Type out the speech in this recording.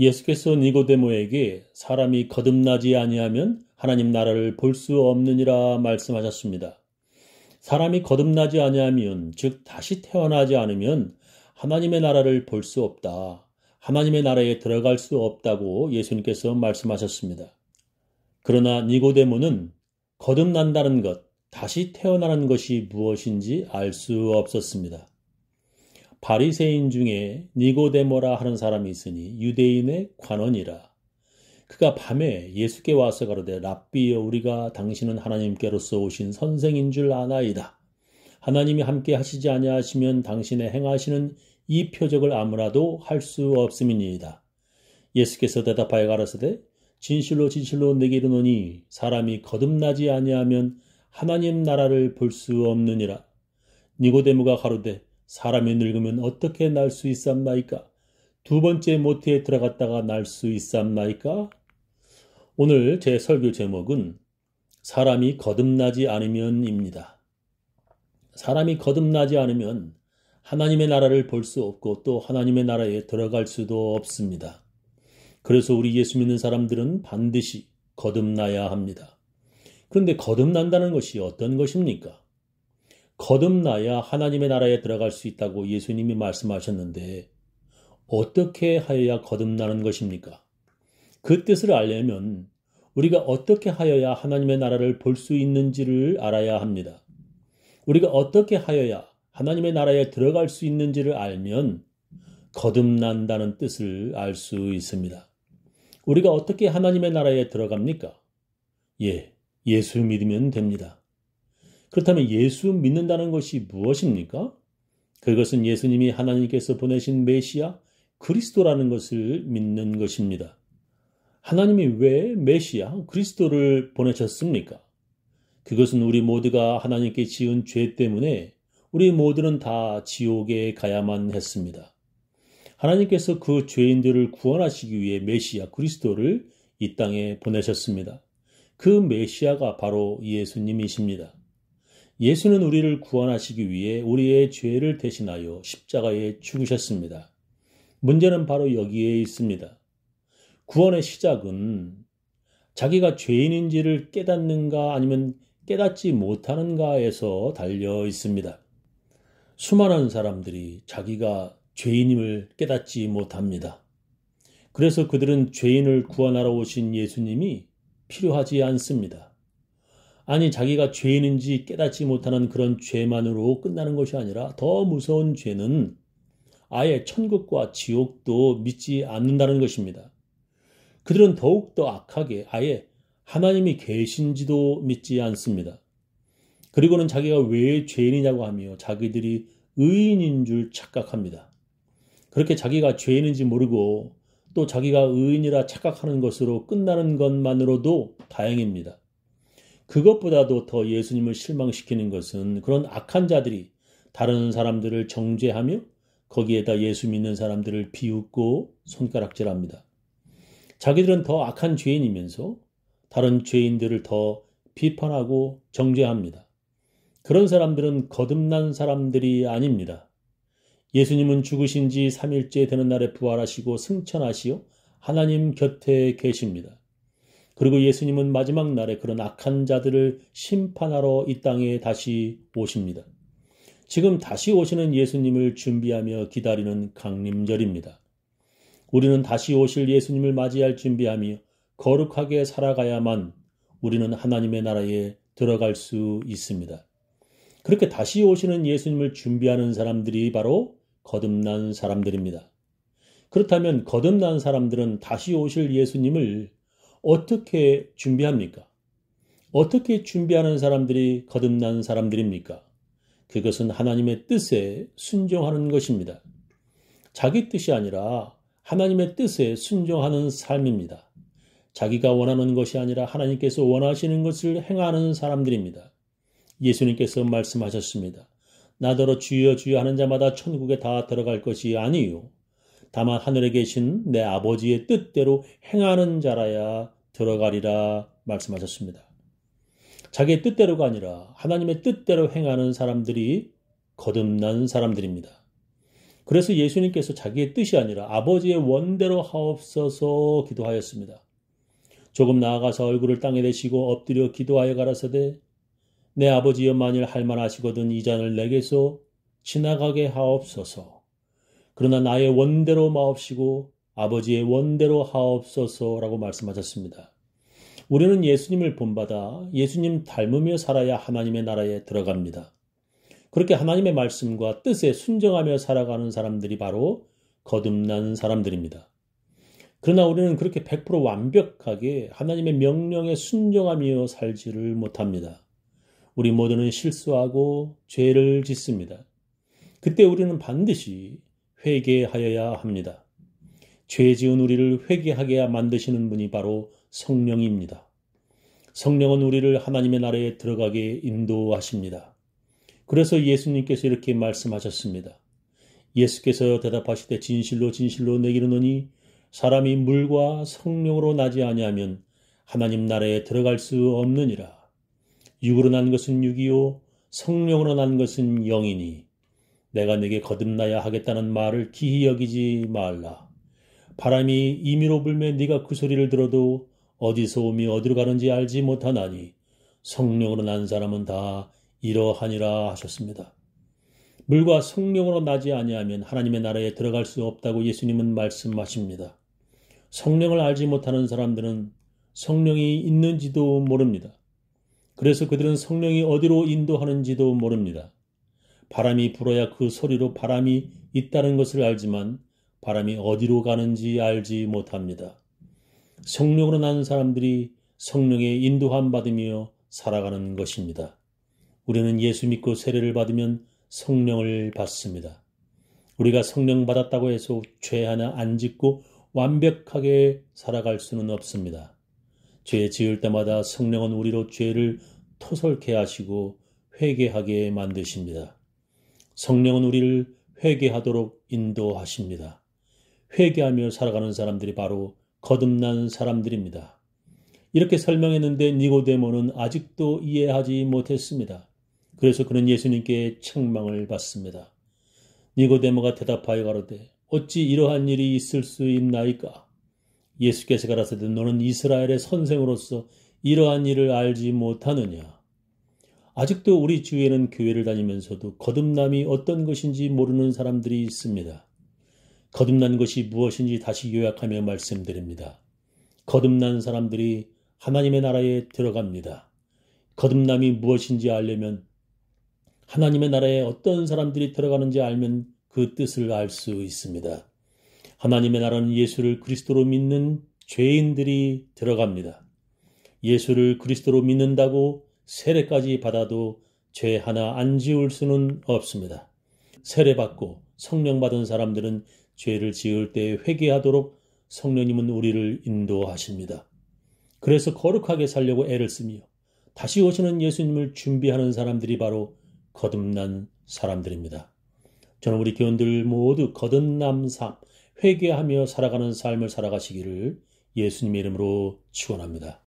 예수께서 니고데모에게 사람이 거듭나지 아니하면 하나님 나라를 볼 수 없느니라 말씀하셨습니다. 사람이 거듭나지 아니하면 즉 다시 태어나지 않으면 하나님의 나라를 볼 수 없다. 하나님의 나라에 들어갈 수 없다고 예수님께서 말씀하셨습니다. 그러나 니고데모는 거듭난다는 것, 다시 태어나는 것이 무엇인지 알 수 없었습니다. 바리새인 중에 니고데모라 하는 사람이 있으니 유대인의 관원이라. 그가 밤에 예수께 와서 가로되 랍비여 우리가 당신은 하나님께로서 오신 선생인 줄 아나이다. 하나님이 함께 하시지 아니하시면 당신의 행하시는 이 표적을 아무라도 할 수 없음이니이다. 예수께서 대답하여 가라사대 진실로 진실로 내게 이르노니 사람이 거듭나지 아니하면 하나님 나라를 볼 수 없느니라. 니고데모가 가로되 사람이 늙으면 어떻게 날 수 있삼나이까? 두 번째 모태에 들어갔다가 날 수 있삼나이까? 오늘 제 설교 제목은 사람이 거듭나지 않으면입니다. 사람이 거듭나지 않으면 하나님의 나라를 볼 수 없고 또 하나님의 나라에 들어갈 수도 없습니다. 그래서 우리 예수 믿는 사람들은 반드시 거듭나야 합니다. 그런데 거듭난다는 것이 어떤 것입니까? 거듭나야 하나님의 나라에 들어갈 수 있다고 예수님이 말씀하셨는데 어떻게 하여야 거듭나는 것입니까? 그 뜻을 알려면 우리가 어떻게 하여야 하나님의 나라를 볼 수 있는지를 알아야 합니다. 우리가 어떻게 하여야 하나님의 나라에 들어갈 수 있는지를 알면 거듭난다는 뜻을 알 수 있습니다. 우리가 어떻게 하나님의 나라에 들어갑니까? 예, 예수 믿으면 됩니다. 그렇다면 예수 믿는다는 것이 무엇입니까? 그것은 예수님이 하나님께서 보내신 메시아 그리스도라는 것을 믿는 것입니다. 하나님이 왜 메시아 그리스도를 보내셨습니까? 그것은 우리 모두가 하나님께 지은 죄 때문에 우리 모두는 다 지옥에 가야만 했습니다. 하나님께서 그 죄인들을 구원하시기 위해 메시아 그리스도를 이 땅에 보내셨습니다. 그 메시아가 바로 예수님이십니다. 예수는 우리를 구원하시기 위해 우리의 죄를 대신하여 십자가에 죽으셨습니다. 문제는 바로 여기에 있습니다. 구원의 시작은 자기가 죄인인지를 깨닫는가 아니면 깨닫지 못하는가에서 달려 있습니다. 수많은 사람들이 자기가 죄인임을 깨닫지 못합니다. 그래서 그들은 죄인을 구원하러 오신 예수님이 필요하지 않습니다. 아니 자기가 죄인인지 깨닫지 못하는 그런 죄만으로 끝나는 것이 아니라 더 무서운 죄는 아예 천국과 지옥도 믿지 않는다는 것입니다. 그들은 더욱더 악하게 아예 하나님이 계신지도 믿지 않습니다. 그리고는 자기가 왜 죄인이냐고 하며 자기들이 의인인 줄 착각합니다. 그렇게 자기가 죄인인지 모르고 또 자기가 의인이라 착각하는 것으로 끝나는 것만으로도 다행입니다. 그것보다도 더 예수님을 실망시키는 것은 그런 악한 자들이 다른 사람들을 정죄하며 거기에다 예수 믿는 사람들을 비웃고 손가락질합니다. 자기들은 더 악한 죄인이면서 다른 죄인들을 더 비판하고 정죄합니다. 그런 사람들은 거듭난 사람들이 아닙니다. 예수님은 죽으신 지 3일째 되는 날에 부활하시고 승천하시어 하나님 곁에 계십니다. 그리고 예수님은 마지막 날에 그런 악한 자들을 심판하러 이 땅에 다시 오십니다. 지금 다시 오시는 예수님을 준비하며 기다리는 강림절입니다. 우리는 다시 오실 예수님을 맞이할 준비하며 거룩하게 살아가야만 우리는 하나님의 나라에 들어갈 수 있습니다. 그렇게 다시 오시는 예수님을 준비하는 사람들이 바로 거듭난 사람들입니다. 그렇다면 거듭난 사람들은 다시 오실 예수님을 어떻게 준비합니까? 어떻게 준비하는 사람들이 거듭난 사람들입니까? 그것은 하나님의 뜻에 순종하는 것입니다. 자기 뜻이 아니라 하나님의 뜻에 순종하는 삶입니다. 자기가 원하는 것이 아니라 하나님께서 원하시는 것을 행하는 사람들입니다. 예수님께서 말씀하셨습니다. 나더러 주여 주여 하는 자마다 천국에 다 들어갈 것이 아니요 다만 하늘에 계신 내 아버지의 뜻대로 행하는 자라야 들어가리라 말씀하셨습니다. 자기의 뜻대로가 아니라 하나님의 뜻대로 행하는 사람들이 거듭난 사람들입니다. 그래서 예수님께서 자기의 뜻이 아니라 아버지의 원대로 하옵소서 기도하였습니다. 조금 나아가서 얼굴을 땅에 대시고 엎드려 기도하여 가라사대 내 아버지여 만일 할만하시거든 이 잔을 내게서 지나가게 하옵소서. 그러나 나의 원대로 마옵시고 아버지의 원대로 하옵소서라고 말씀하셨습니다. 우리는 예수님을 본받아 예수님 닮으며 살아야 하나님의 나라에 들어갑니다. 그렇게 하나님의 말씀과 뜻에 순정하며 살아가는 사람들이 바로 거듭난 사람들입니다. 그러나 우리는 그렇게 100% 완벽하게 하나님의 명령에 순종하며 살지를 못합니다. 우리 모두는 실수하고 죄를 짓습니다. 그때 우리는 반드시 회개하여야 합니다. 죄 지은 우리를 회개하게 만드시는 분이 바로 성령입니다. 성령은 우리를 하나님의 나라에 들어가게 인도하십니다. 그래서 예수님께서 이렇게 말씀하셨습니다. 예수께서 대답하시되 진실로 진실로 내기르노니 사람이 물과 성령으로 나지 아니하면 하나님 나라에 들어갈 수 없느니라. 육으로 난 것은 육이요 성령으로 난 것은 영이니 내가 네게 거듭나야 하겠다는 말을 기히 여기지 말라. 바람이 임의로 불매 네가 그 소리를 들어도 어디서 오미 어디로 가는지 알지 못하나니 성령으로 난 사람은 다 이러하니라 하셨습니다. 물과 성령으로 나지 아니하면 하나님의 나라에 들어갈 수 없다고 예수님은 말씀하십니다. 성령을 알지 못하는 사람들은 성령이 있는지도 모릅니다. 그래서 그들은 성령이 어디로 인도하는지도 모릅니다. 바람이 불어야 그 소리로 바람이 있다는 것을 알지만 바람이 어디로 가는지 알지 못합니다. 성령으로 난 사람들이 성령의 인도함 받으며 살아가는 것입니다. 우리는 예수 믿고 세례를 받으면 성령을 받습니다. 우리가 성령 받았다고 해서 죄 하나 안 짓고 완벽하게 살아갈 수는 없습니다. 죄 지을 때마다 성령은 우리로 죄를 토설케 하시고 회개하게 만드십니다. 성령은 우리를 회개하도록 인도하십니다. 회개하며 살아가는 사람들이 바로 거듭난 사람들입니다. 이렇게 설명했는데 니고데모는 아직도 이해하지 못했습니다. 그래서 그는 예수님께 책망을 받습니다. 니고데모가 대답하여 가로되 어찌 이러한 일이 있을 수 있나이까? 예수께서 가라사대 너는 이스라엘의 선생으로서 이러한 일을 알지 못하느냐? 아직도 우리 주위에는 교회를 다니면서도 거듭남이 어떤 것인지 모르는 사람들이 있습니다. 거듭난 것이 무엇인지 다시 요약하며 말씀드립니다. 거듭난 사람들이 하나님의 나라에 들어갑니다. 거듭남이 무엇인지 알려면 하나님의 나라에 어떤 사람들이 들어가는지 알면 그 뜻을 알 수 있습니다. 하나님의 나라는 예수를 그리스도로 믿는 죄인들이 들어갑니다. 예수를 그리스도로 믿는다고 세례까지 받아도 죄 하나 안 지울 수는 없습니다. 세례받고 성령받은 사람들은 죄를 지을 때 회개하도록 성령님은 우리를 인도하십니다. 그래서 거룩하게 살려고 애를 쓰며 다시 오시는 예수님을 준비하는 사람들이 바로 거듭난 사람들입니다. 저는 우리 교원들 모두 거듭남 삶, 회개하며 살아가는 삶을 살아가시기를 예수님의 이름으로 축원합니다.